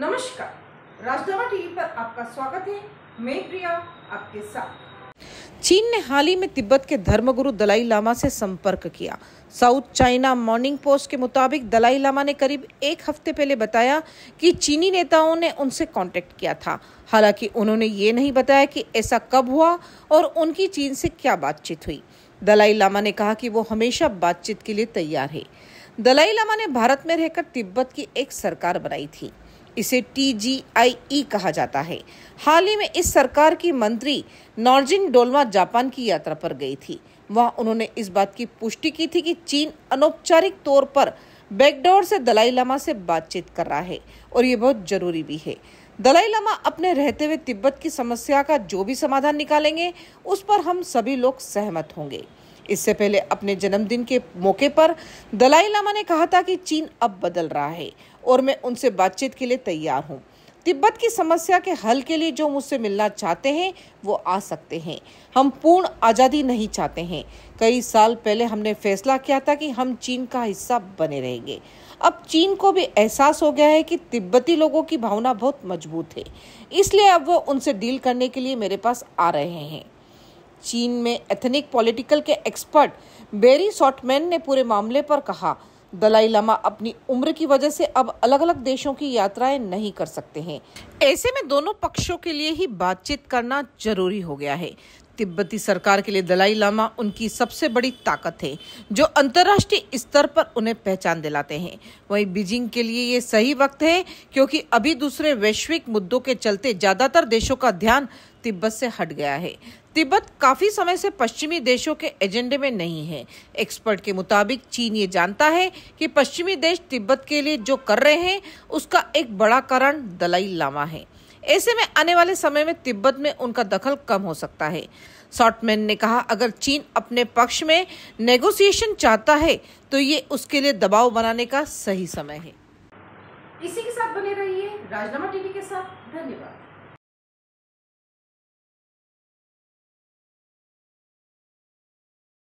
नमस्कार राजधवा टीवी पर आपका स्वागत है मैं प्रिया आपके साथ चीन ने हाल ही में तिब्बत के धर्मगुरु दलाई लामा से संपर्क किया साउथ चाइना मॉर्निंग पोस्ट के मुताबिक दलाई लामा ने करीब एक हफ्ते पहले बताया कि चीनी नेताओं ने उनसे कांटेक्ट किया था हालांकि उन्होंने ये नहीं बताया कि ऐसा कब हुआ और उनकी चीन से क्या बातचीत हुई दलाई लामा ने कहा कि वो हमेशा बातचीत के लिए तैयार है दलाई लामा ने भारत में रहकर तिब्बत की एक सरकार बनाई थी इसे टीजीआईई कहा जाता है हाल ही में इस सरकार की मंत्री नॉर्जिन डोलमा जापान की यात्रा पर गई थी वहां उन्होंने इस बात की पुष्टि की थी कि चीन अनौपचारिक तौर पर बैकडोर से दलाई लामा से बातचीत कर रहा है और ये बहुत जरूरी भी है दलाई लामा अपने रहते हुए तिब्बत की समस्या का जो भी समाधान निकालेंगे उस पर हम सभी लोग सहमत होंगे इससे पहले अपने जन्मदिन के मौके पर दलाई लामा ने कहा था कि चीन अब बदल रहा है और मैं उनसे बातचीत के लिए तैयार हूँ तिब्बत की समस्या के हल के लिए जो मुझसे मिलना चाहते हैं वो आ सकते हैं हम पूर्ण आज़ादी नहीं चाहते हैं कई साल पहले हमने फैसला किया था कि हम चीन का हिस्सा बने रहेंगे अब चीन को भी एहसास हो गया है कि तिब्बती लोगों की भावना बहुत मजबूत है इसलिए अब वो उनसे डील करने के लिए मेरे पास आ रहे हैं चीन में एथनिक पॉलिटिकल के एक्सपर्ट बेरी सॉटमैन ने पूरे मामले पर कहा दलाई लामा अपनी उम्र की वजह से अब अलग अलग देशों की यात्राएं नहीं कर सकते हैं ऐसे में दोनों पक्षों के लिए ही बातचीत करना जरूरी हो गया है तिब्बती सरकार के लिए दलाई लामा उनकी सबसे बड़ी ताकत है जो अंतर्राष्ट्रीय स्तर पर उन्हें पहचान दिलाते हैं वहीं बीजिंग के लिए ये सही वक्त है क्योंकि अभी दूसरे वैश्विक मुद्दों के चलते ज़्यादातर देशों का ध्यान तिब्बत से हट गया है तिब्बत काफी समय से पश्चिमी देशों के एजेंडे में नहीं है एक्सपर्ट के मुताबिक चीन ये जानता है कि पश्चिमी देश तिब्बत के लिए जो कर रहे हैं उसका एक बड़ा कारण दलाई लामा है ऐसे में आने वाले समय में तिब्बत में उनका दखल कम हो सकता है सॉटमैन ने कहा अगर चीन अपने पक्ष में नेगोशिएशन चाहता है तो ये उसके लिए दबाव बनाने का सही समय है इसी के साथ बने रहिए राजनामा टीवी के साथ धन्यवाद